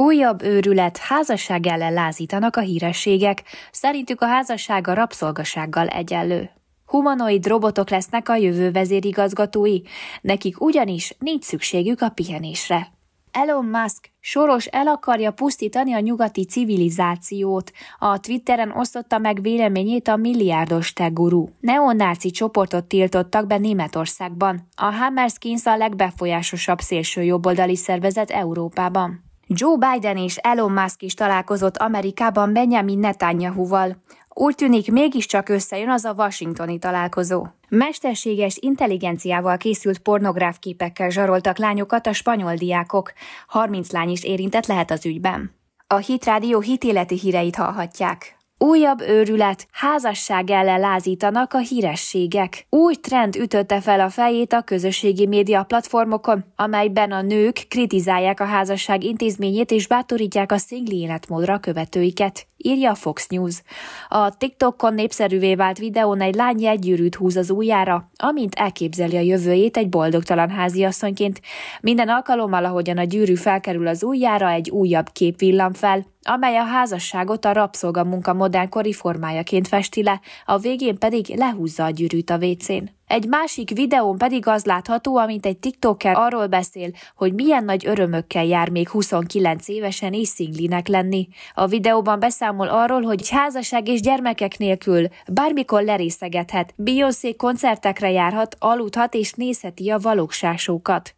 Újabb őrület házasság ellen lázítanak a hírességek, szerintük a házasság a rabszolgasággal egyenlő. Humanoid robotok lesznek a jövő vezérigazgatói, nekik ugyanis nincs szükségük a pihenésre. Elon Musk soros el akarja pusztítani a nyugati civilizációt. A Twitteren osztotta meg véleményét a milliárdos teguru. Neonáci csoportot tiltottak be Németországban. A Hammerskins a legbefolyásosabb szélső jobboldali szervezet Európában. Joe Biden és Elon Musk is találkozott Amerikában Benjamin val Úgy tűnik, mégiscsak összejön az a washingtoni találkozó. Mesterséges intelligenciával készült pornográf képekkel zsaroltak lányokat a spanyol diákok. 30 lány is érintett lehet az ügyben. A rádió hitéleti híreit hallhatják. Újabb őrület, házasság ellen lázítanak a hírességek. Új trend ütötte fel a fejét a közösségi média platformokon, amelyben a nők kritizálják a házasság intézményét és bátorítják a szingli életmódra követőiket, írja a Fox News. A TikTokon népszerűvé vált videón egy lány egy gyűrűt húz az ujjára, amint elképzeli a jövőjét egy boldogtalan háziasszonyként. Minden alkalommal, ahogyan a gyűrű felkerül az ujjára, egy újabb kép villam fel, amely a házasságot a rabszolgamunka modernkori formájaként festi le, a végén pedig lehúzza a gyűrűt a vécén. Egy másik videón pedig az látható, amint egy tiktoker arról beszél, hogy milyen nagy örömökkel jár még 29 évesen és szinglinek lenni. A videóban beszámol arról, hogy házasság és gyermekek nélkül bármikor lerészegethet, Beyoncé koncertekre járhat, aludhat és nézheti a valóságsókat.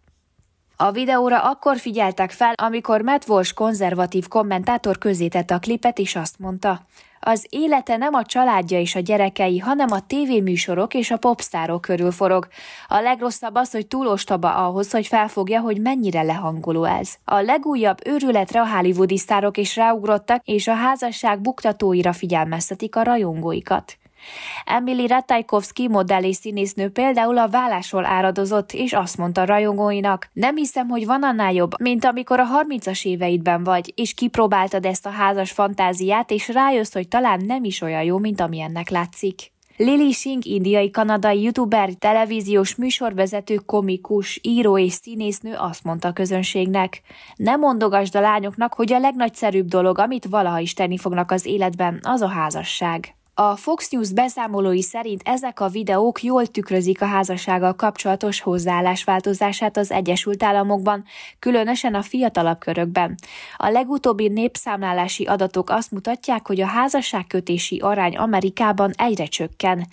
A videóra akkor figyeltek fel, amikor Matt Walsh konzervatív kommentátor közzétette a klipet, és azt mondta, az élete nem a családja és a gyerekei, hanem a tévéműsorok és a popstárok körül forog. A legrosszabb az, hogy túl ostoba ahhoz, hogy felfogja, hogy mennyire lehangoló ez. A legújabb őrületre a hollywoodi sztárok is ráugrottak, és a házasság buktatóira figyelmeztetik a rajongóikat. Emily Ratajkowski modell és színésznő például a vállásról áradozott, és azt mondta rajongóinak, nem hiszem, hogy van annál jobb, mint amikor a 30-as éveidben vagy, és kipróbáltad ezt a házas fantáziát, és rájössz, hogy talán nem is olyan jó, mint amilyennek látszik. Lily Singh indiai-kanadai youtuber, televíziós műsorvezető, komikus, író és színésznő azt mondta a közönségnek. Nem mondogasd a lányoknak, hogy a legnagyszerűbb dolog, amit valaha is tenni fognak az életben, az a házasság. A Fox News beszámolói szerint ezek a videók jól tükrözik a házassággal kapcsolatos hozzáállás változását az Egyesült Államokban, különösen a fiatalabb körökben. A legutóbbi népszámlálási adatok azt mutatják, hogy a házasságkötési arány Amerikában egyre csökken.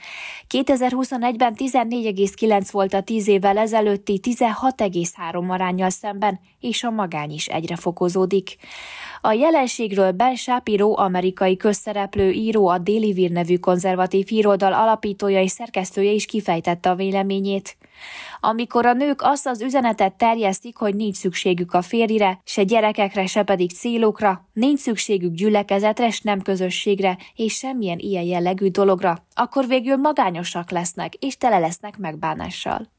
2021-ben 14,9 volt a 10 évvel ezelőtti 16,3 arányjal szemben, és a magány is egyre fokozódik. A jelenségről Ben Shapiro, amerikai közszereplő író a déli Hír nevű konzervatív híroldal alapítója és szerkesztője is kifejtette a véleményét. Amikor a nők azt az üzenetet terjesztik, hogy nincs szükségük a férjire, se gyerekekre, se pedig célokra, nincs szükségük gyülekezetre, s nem közösségre, és semmilyen ilyen jellegű dologra, akkor végül magányosak lesznek, és tele lesznek megbánással.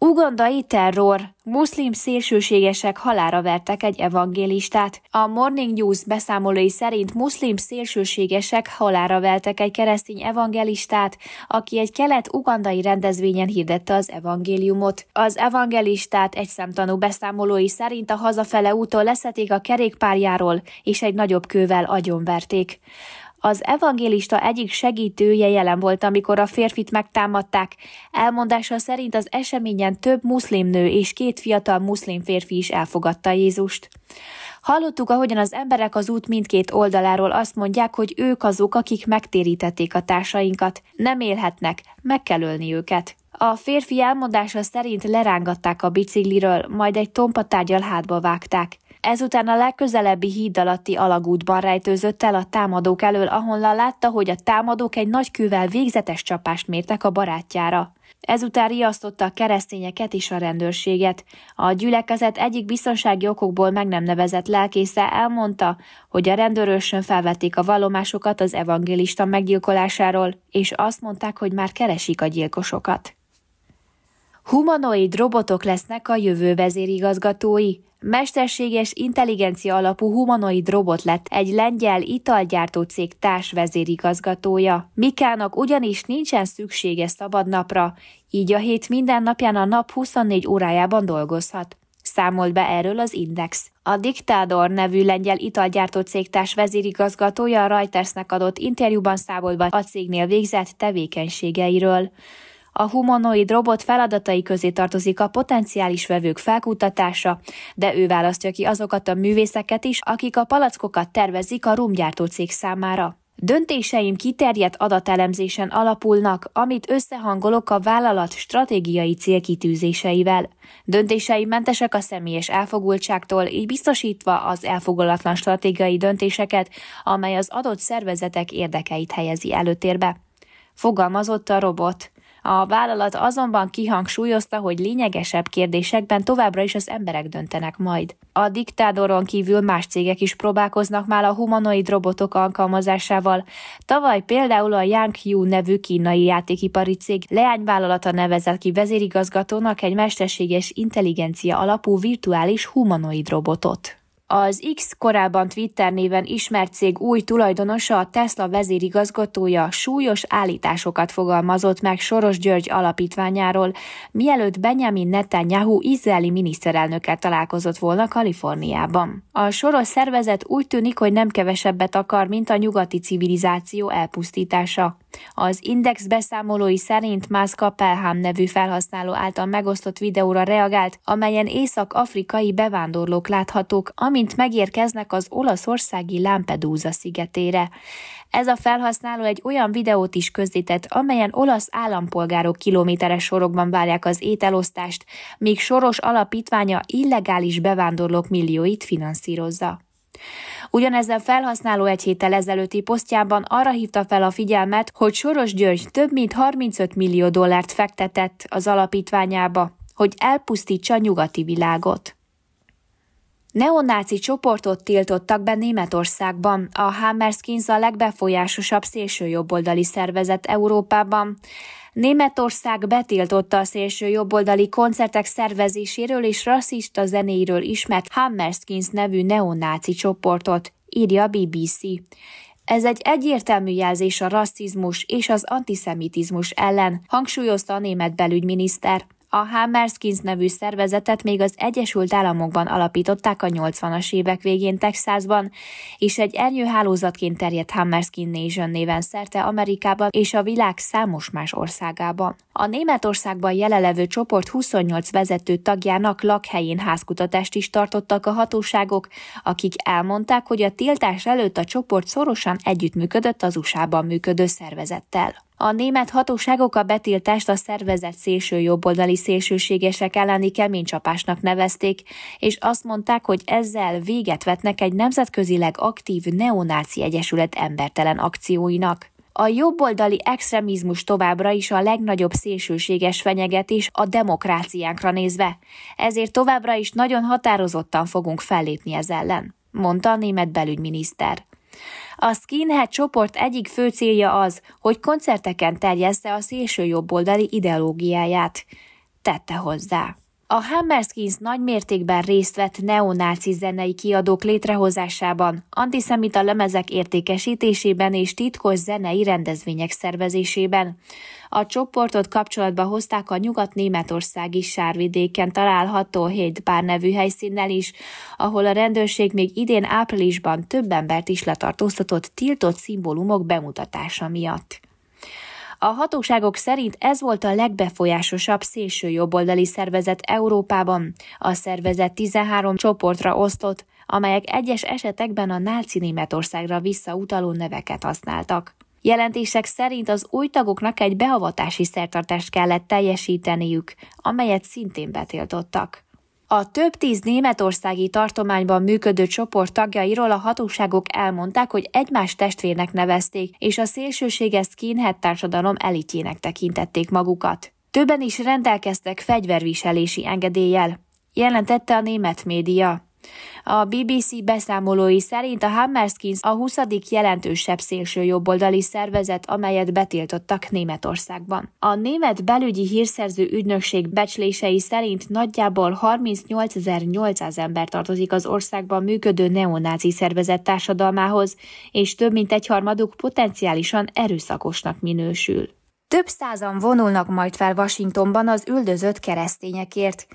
Ugandai terror. Muszlim szélsőségesek halára vertek egy evangélistát. A Morning News beszámolói szerint muszlim szélsőségesek halára vertek egy keresztény evangélistát, aki egy kelet-ugandai rendezvényen hirdette az evangéliumot. Az evangélistát egy szemtanú beszámolói szerint a hazafele úton leszették a kerékpárjáról, és egy nagyobb kővel agyonverték. Az evangélista egyik segítője jelen volt, amikor a férfit megtámadták. Elmondása szerint az eseményen több muszlim nő és két fiatal muszlim férfi is elfogadta Jézust. Hallottuk, ahogyan az emberek az út mindkét oldaláról azt mondják, hogy ők azok, akik megtérítették a társainkat. Nem élhetnek, meg kell ölni őket. A férfi elmondása szerint lerángatták a bicikliről, majd egy tompa tárgyal hátba vágták. Ezután a legközelebbi híd alatti alagútban rejtőzött el a támadók elől, ahonnan látta, hogy a támadók egy nagy kővel végzetes csapást mértek a barátjára. Ezután riasztotta a keresztényeket és a rendőrséget. A gyülekezet egyik biztonsági okokból meg nem nevezett lelkésze elmondta, hogy a rendőrösön felvették a vallomásokat az evangélista meggyilkolásáról, és azt mondták, hogy már keresik a gyilkosokat. Humanoid robotok lesznek a jövő vezérigazgatói mesterséges intelligencia alapú humanoid robot lett egy lengyel italgyártó cég társvezérigazgatója. Mikának ugyanis nincsen szüksége szabad napra, így a hét minden napján a nap 24 órájában dolgozhat. Számolt be erről az Index. A Diktádor nevű lengyel italgyártó cégtárs vezérigazgatója a Reutersnek adott interjúban számolt be a cégnél végzett tevékenységeiről. A humanoid robot feladatai közé tartozik a potenciális vevők felkutatása, de ő választja ki azokat a művészeket is, akik a palackokat tervezik a rumgyártó cég számára. Döntéseim kiterjedt adatelemzésen alapulnak, amit összehangolok a vállalat stratégiai célkitűzéseivel. Döntéseim mentesek a személyes elfogultságtól, így biztosítva az elfogulatlan stratégiai döntéseket, amely az adott szervezetek érdekeit helyezi előtérbe. Fogalmazott a robot. A vállalat azonban kihangsúlyozta, hogy lényegesebb kérdésekben továbbra is az emberek döntenek majd. A diktádoron kívül más cégek is próbálkoznak már a humanoid robotok alkalmazásával. Tavaly például a Yang Yu nevű kínai játékipari cég leányvállalata nevezett ki vezérigazgatónak egy mesterséges intelligencia alapú virtuális humanoid robotot. Az X korábban Twitter néven ismert cég új tulajdonosa, a Tesla vezérigazgatója súlyos állításokat fogalmazott meg Soros György alapítványáról, mielőtt Benjamin Netanyahu izraeli miniszterelnökkel találkozott volna Kaliforniában. A Soros szervezet úgy tűnik, hogy nem kevesebbet akar, mint a nyugati civilizáció elpusztítása. Az Index beszámolói szerint Mászka Pelham nevű felhasználó által megosztott videóra reagált, amelyen észak-afrikai bevándorlók láthatók, ami amint megérkeznek az olaszországi Lampedusa szigetére. Ez a felhasználó egy olyan videót is közzített, amelyen olasz állampolgárok kilométeres sorokban várják az ételosztást, míg soros alapítványa illegális bevándorlók millióit finanszírozza. Ugyanezen felhasználó egy héttel ezelőtti posztjában arra hívta fel a figyelmet, hogy Soros György több mint 35 millió dollárt fektetett az alapítványába, hogy elpusztítsa a nyugati világot. Neonáci csoportot tiltottak be Németországban, a Hammerskins a legbefolyásosabb szélsőjobboldali szervezet Európában. Németország betiltotta a szélső jobboldali koncertek szervezéséről és rasszista zenéről ismert Hammerskins nevű neonáci csoportot, írja BBC. Ez egy egyértelmű jelzés a rasszizmus és az antiszemitizmus ellen, hangsúlyozta a német belügyminiszter. A Hammerskins nevű szervezetet még az Egyesült Államokban alapították a 80-as évek végén Texasban, és egy ernyőhálózatként terjedt Hammerskin Nation néven szerte Amerikában és a világ számos más országában. A Németországban jelenlevő csoport 28 vezető tagjának lakhelyén házkutatást is tartottak a hatóságok, akik elmondták, hogy a tiltás előtt a csoport szorosan együttműködött az USA-ban működő szervezettel. A német hatóságok a betiltást a szervezet szélső jobboldali szélsőségesek elleni kemény csapásnak nevezték, és azt mondták, hogy ezzel véget vetnek egy nemzetközileg aktív neonáci egyesület embertelen akcióinak. A jobboldali extremizmus továbbra is a legnagyobb szélsőséges fenyegetés a demokráciánkra nézve, ezért továbbra is nagyon határozottan fogunk fellépni ez ellen, mondta a német belügyminiszter. A skinhead csoport egyik fő célja az, hogy koncerteken terjeszte a szélső jobboldali ideológiáját. Tette hozzá. A Hammerskins nagy mértékben részt vett neonáci zenei kiadók létrehozásában, antiszemita lemezek értékesítésében és titkos zenei rendezvények szervezésében. A csoportot kapcsolatba hozták a nyugat-németországi sárvidéken található Hétbár nevű helyszínnel is, ahol a rendőrség még idén áprilisban több embert is letartóztatott tiltott szimbólumok bemutatása miatt. A hatóságok szerint ez volt a legbefolyásosabb szélső jobboldali szervezet Európában. A szervezet 13 csoportra osztott, amelyek egyes esetekben a náci Németországra visszautaló neveket használtak. Jelentések szerint az új tagoknak egy beavatási szertartást kellett teljesíteniük, amelyet szintén betiltottak. A több tíz németországi tartományban működő csoport tagjairól a hatóságok elmondták, hogy egymás testvérnek nevezték, és a szélsőséges kínhet társadalom elitjének tekintették magukat. Többen is rendelkeztek fegyverviselési engedéllyel, jelentette a német média. A BBC beszámolói szerint a Hammerskins a 20. jelentősebb szélső jobboldali szervezet, amelyet betiltottak Németországban. A német belügyi hírszerző ügynökség becslései szerint nagyjából 38.800 ember tartozik az országban működő neonáci szervezet társadalmához, és több mint egyharmaduk potenciálisan erőszakosnak minősül. Több százan vonulnak majd fel Washingtonban az üldözött keresztényekért.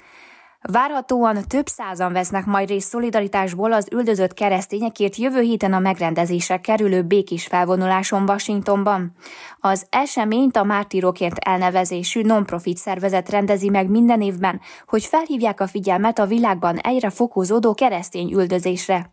Várhatóan több százan vesznek majd részt szolidaritásból az üldözött keresztényekért jövő héten a megrendezésre kerülő békés felvonuláson Washingtonban. Az eseményt a Mártírokért elnevezésű non-profit szervezet rendezi meg minden évben, hogy felhívják a figyelmet a világban egyre fokozódó keresztény üldözésre.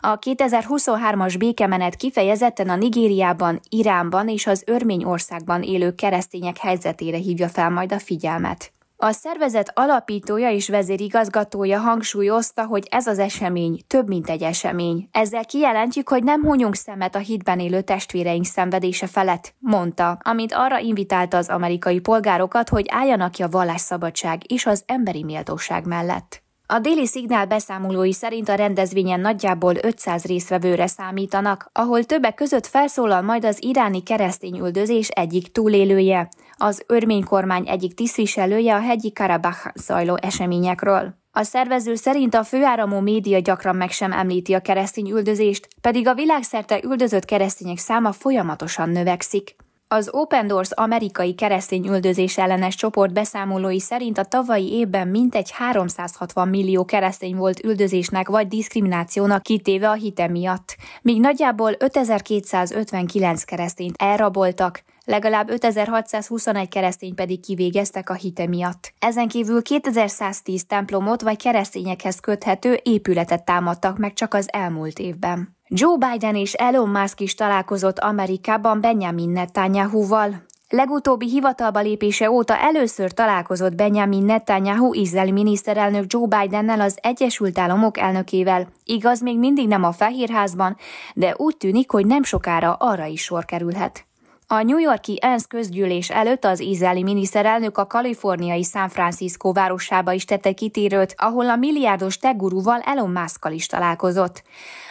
A 2023-as békemenet kifejezetten a Nigériában, Iránban és az Örményországban élő keresztények helyzetére hívja fel majd a figyelmet. A szervezet alapítója és vezérigazgatója hangsúlyozta, hogy ez az esemény több, mint egy esemény. Ezzel kijelentjük, hogy nem hunyunk szemet a hitben élő testvéreink szenvedése felett, mondta, amit arra invitálta az amerikai polgárokat, hogy álljanak ki a vallásszabadság és az emberi méltóság mellett. A déli szignál beszámolói szerint a rendezvényen nagyjából 500 részvevőre számítanak, ahol többek között felszólal majd az iráni keresztény üldözés egyik túlélője, az örmény kormány egyik tisztviselője a hegyi Karabakh zajló eseményekről. A szervező szerint a főáramú média gyakran meg sem említi a keresztény üldözést, pedig a világszerte üldözött keresztények száma folyamatosan növekszik. Az Open Doors amerikai keresztény üldözés ellenes csoport beszámolói szerint a tavalyi évben mintegy 360 millió keresztény volt üldözésnek vagy diszkriminációnak kitéve a hite miatt, míg nagyjából 5259 keresztényt elraboltak, legalább 5621 keresztény pedig kivégeztek a hite miatt. Ezen kívül 2110 templomot vagy keresztényekhez köthető épületet támadtak meg csak az elmúlt évben. Joe Biden és Elon Musk is találkozott Amerikában Benjamin Netanyahu-val, Legutóbbi hivatalba lépése óta először találkozott Benjamin Netanyahu izraeli miniszterelnök Joe Bidennel az Egyesült Államok elnökével. Igaz, még mindig nem a Fehérházban, de úgy tűnik, hogy nem sokára arra is sor kerülhet. A New Yorki ENSZ közgyűlés előtt az izraeli miniszterelnök a kaliforniai San Francisco városába is tette kitérőt, ahol a milliárdos teguruval Elon Musk is találkozott.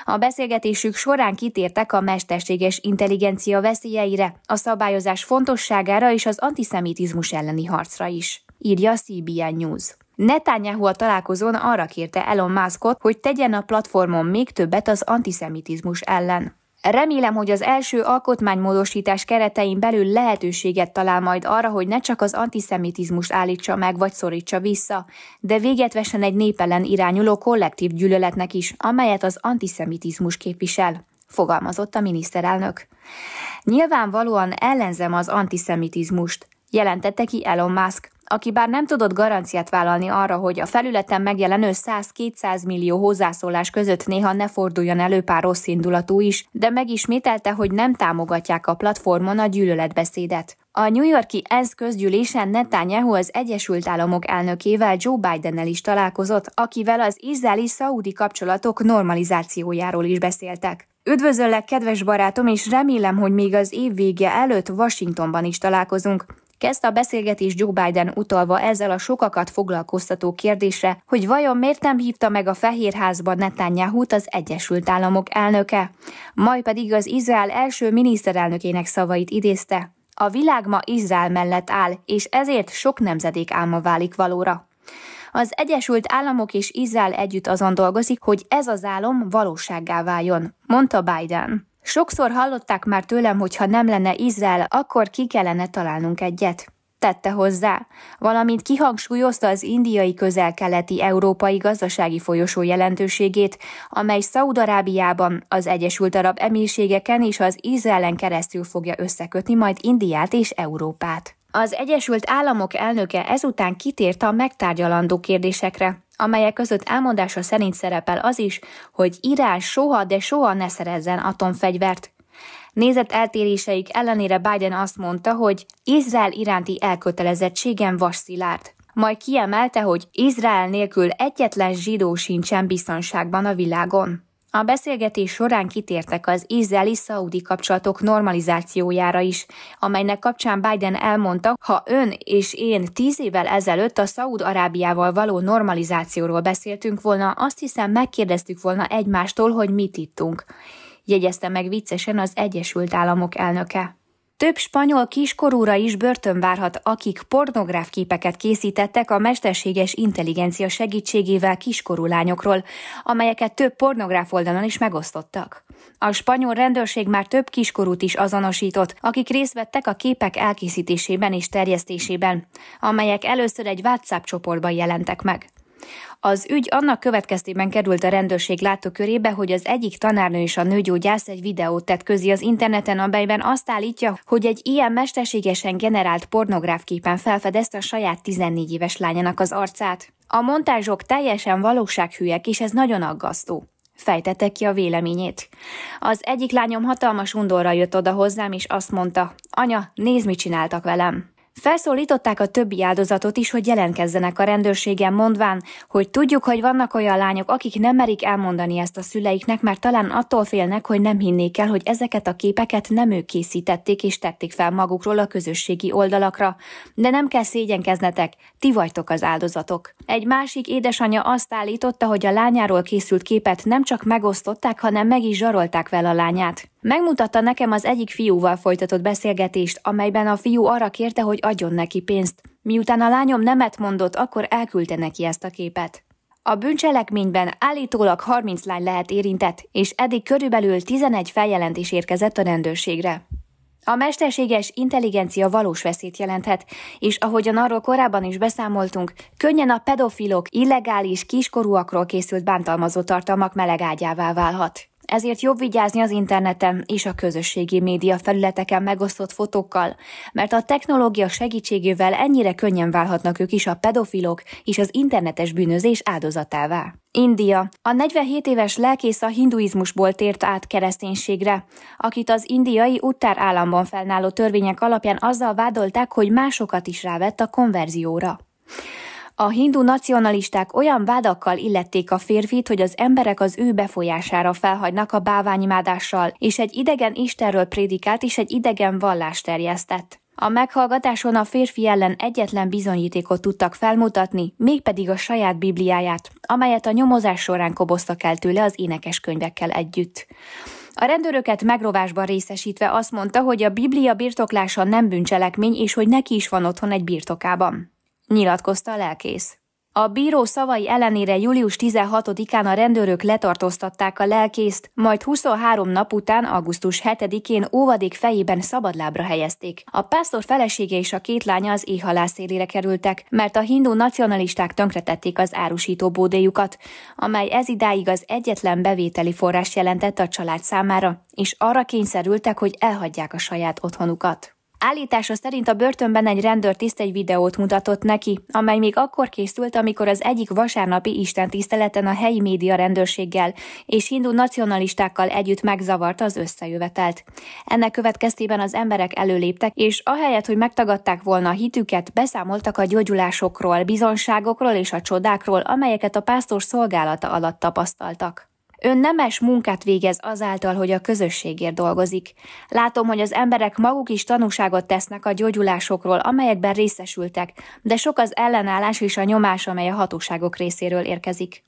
A beszélgetésük során kitértek a mesterséges intelligencia veszélyeire, a szabályozás fontosságára és az antiszemitizmus elleni harcra is, írja CBN News. Netanyahu a találkozón arra kérte Elon Muskot, hogy tegyen a platformon még többet az antiszemitizmus ellen. Remélem, hogy az első alkotmánymódosítás keretein belül lehetőséget talál majd arra, hogy ne csak az antiszemitizmust állítsa meg vagy szorítsa vissza, de véget vessen egy nép ellen irányuló kollektív gyűlöletnek is, amelyet az antiszemitizmus képvisel fogalmazott a miniszterelnök. Nyilvánvalóan ellenzem az antiszemitizmust, jelentette ki Elon Musk aki bár nem tudott garanciát vállalni arra, hogy a felületen megjelenő 100-200 millió hozzászólás között néha ne forduljon elő pár rossz indulatú is, de megismételte, hogy nem támogatják a platformon a gyűlöletbeszédet. A New Yorki ENSZ közgyűlésen Netanyahu az Egyesült Államok elnökével Joe Bidennel is találkozott, akivel az izraeli-szaudi kapcsolatok normalizációjáról is beszéltek. Üdvözöllek, kedves barátom, és remélem, hogy még az év vége előtt Washingtonban is találkozunk. Kezdte a beszélgetés Joe Biden utalva ezzel a sokakat foglalkoztató kérdésre, hogy vajon miért nem hívta meg a Fehérházba netanyahu az Egyesült Államok elnöke. Majd pedig az Izrael első miniszterelnökének szavait idézte. A világ ma Izrael mellett áll, és ezért sok nemzedék álma válik valóra. Az Egyesült Államok és Izrael együtt azon dolgozik, hogy ez az álom valósággá váljon, mondta Biden. Sokszor hallották már tőlem, hogy ha nem lenne Izrael, akkor ki kellene találnunk egyet. Tette hozzá, valamint kihangsúlyozta az indiai közel-keleti európai gazdasági folyosó jelentőségét, amely Szaudarábiában, az Egyesült Arab Emírségeken és az Izraelen keresztül fogja összekötni majd Indiát és Európát. Az Egyesült Államok elnöke ezután kitért a megtárgyalandó kérdésekre, amelyek között elmondása szerint szerepel az is, hogy Irán soha, de soha ne szerezzen atomfegyvert. eltéréseik ellenére Biden azt mondta, hogy Izrael iránti elkötelezettségem vasszilárd. Majd kiemelte, hogy Izrael nélkül egyetlen zsidó sincsen biztonságban a világon. A beszélgetés során kitértek az izraeli-szaudi kapcsolatok normalizációjára is, amelynek kapcsán Biden elmondta, ha ön és én tíz évvel ezelőtt a Szaúd-Arábiával való normalizációról beszéltünk volna, azt hiszem megkérdeztük volna egymástól, hogy mit ittunk. Jegyezte meg viccesen az Egyesült Államok elnöke. Több spanyol kiskorúra is börtön várhat, akik pornográf képeket készítettek a mesterséges intelligencia segítségével kiskorú lányokról, amelyeket több pornográf oldalon is megosztottak. A spanyol rendőrség már több kiskorút is azonosított, akik részt vettek a képek elkészítésében és terjesztésében, amelyek először egy WhatsApp csoportban jelentek meg. Az ügy annak következtében került a rendőrség látókörébe, hogy az egyik tanárnő és a nőgyógyász egy videót tett közé az interneten, amelyben azt állítja, hogy egy ilyen mesterségesen generált pornográf képen felfedezte a saját 14 éves lányának az arcát. A montázsok teljesen valósághűek, és ez nagyon aggasztó fejtette ki a véleményét. Az egyik lányom hatalmas undorra jött oda hozzám, és azt mondta, anya, nézd, mit csináltak velem. Felszólították a többi áldozatot is, hogy jelentkezzenek a rendőrségen, mondván, hogy tudjuk, hogy vannak olyan lányok, akik nem merik elmondani ezt a szüleiknek, mert talán attól félnek, hogy nem hinnék el, hogy ezeket a képeket nem ők készítették és tették fel magukról a közösségi oldalakra. De nem kell szégyenkeznetek, ti vagytok az áldozatok. Egy másik édesanyja azt állította, hogy a lányáról készült képet nem csak megosztották, hanem meg is zsarolták vele a lányát. Megmutatta nekem az egyik fiúval folytatott beszélgetést, amelyben a fiú arra kérte, hogy adjon neki pénzt. Miután a lányom nemet mondott, akkor elküldte neki ezt a képet. A bűncselekményben állítólag 30 lány lehet érintett, és eddig körülbelül 11 feljelentés érkezett a rendőrségre. A mesterséges intelligencia valós veszélyt jelenthet, és ahogyan arról korábban is beszámoltunk, könnyen a pedofilok illegális kiskorúakról készült bántalmazó tartalmak melegágyává válhat. Ezért jobb vigyázni az interneten és a közösségi média felületeken megosztott fotókkal, mert a technológia segítségével ennyire könnyen válhatnak ők is a pedofilok és az internetes bűnözés áldozatává. India. A 47 éves lelkész a hinduizmusból tért át kereszténységre, akit az indiai Uttár államban felnálló törvények alapján azzal vádolták, hogy másokat is rávett a konverzióra. A hindu nacionalisták olyan vádakkal illették a férfit, hogy az emberek az ő befolyására felhagynak a báványimádással, és egy idegen Istenről prédikált és egy idegen vallást terjesztett. A meghallgatáson a férfi ellen egyetlen bizonyítékot tudtak felmutatni, mégpedig a saját bibliáját, amelyet a nyomozás során koboztak el tőle az énekeskönyvekkel együtt. A rendőröket megrovásban részesítve azt mondta, hogy a Biblia birtoklása nem bűncselekmény, és hogy neki is van otthon egy birtokában nyilatkozta a lelkész. A bíró szavai ellenére július 16-án a rendőrök letartóztatták a lelkészt, majd 23 nap után, augusztus 7-én óvadék fejében szabadlábra helyezték. A pásztor felesége és a két lánya az éhhalás szélére kerültek, mert a hindu nacionalisták tönkretették az árusító bódéjukat, amely idáig az egyetlen bevételi forrás jelentett a család számára, és arra kényszerültek, hogy elhagyják a saját otthonukat. Állítása szerint a börtönben egy tiszt egy videót mutatott neki, amely még akkor készült, amikor az egyik vasárnapi istentiszteleten a helyi média rendőrséggel és hindu nacionalistákkal együtt megzavarta az összejövetelt. Ennek következtében az emberek előléptek, és ahelyett, hogy megtagadták volna a hitüket, beszámoltak a gyógyulásokról, bizonságokról és a csodákról, amelyeket a pásztor szolgálata alatt tapasztaltak. Ön nemes munkát végez azáltal, hogy a közösségért dolgozik. Látom, hogy az emberek maguk is tanúságot tesznek a gyógyulásokról, amelyekben részesültek, de sok az ellenállás és a nyomás, amely a hatóságok részéről érkezik,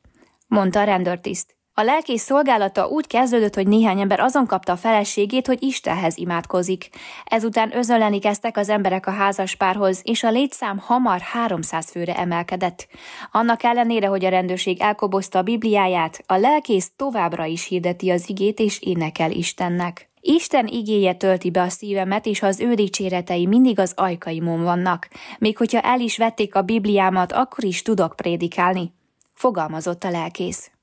mondta a rendőrtiszt. A lelkész szolgálata úgy kezdődött, hogy néhány ember azon kapta a feleségét, hogy Istenhez imádkozik. Ezután özöleni kezdtek az emberek a házaspárhoz, és a létszám hamar 300 főre emelkedett. Annak ellenére, hogy a rendőrség elkobozta a Bibliáját, a lelkész továbbra is hirdeti az igét és énekel Istennek. Isten igéje tölti be a szívemet, és az ő dicséretei mindig az ajkaimon vannak. Még hogyha el is vették a Bibliámat, akkor is tudok prédikálni. Fogalmazott a lelkész.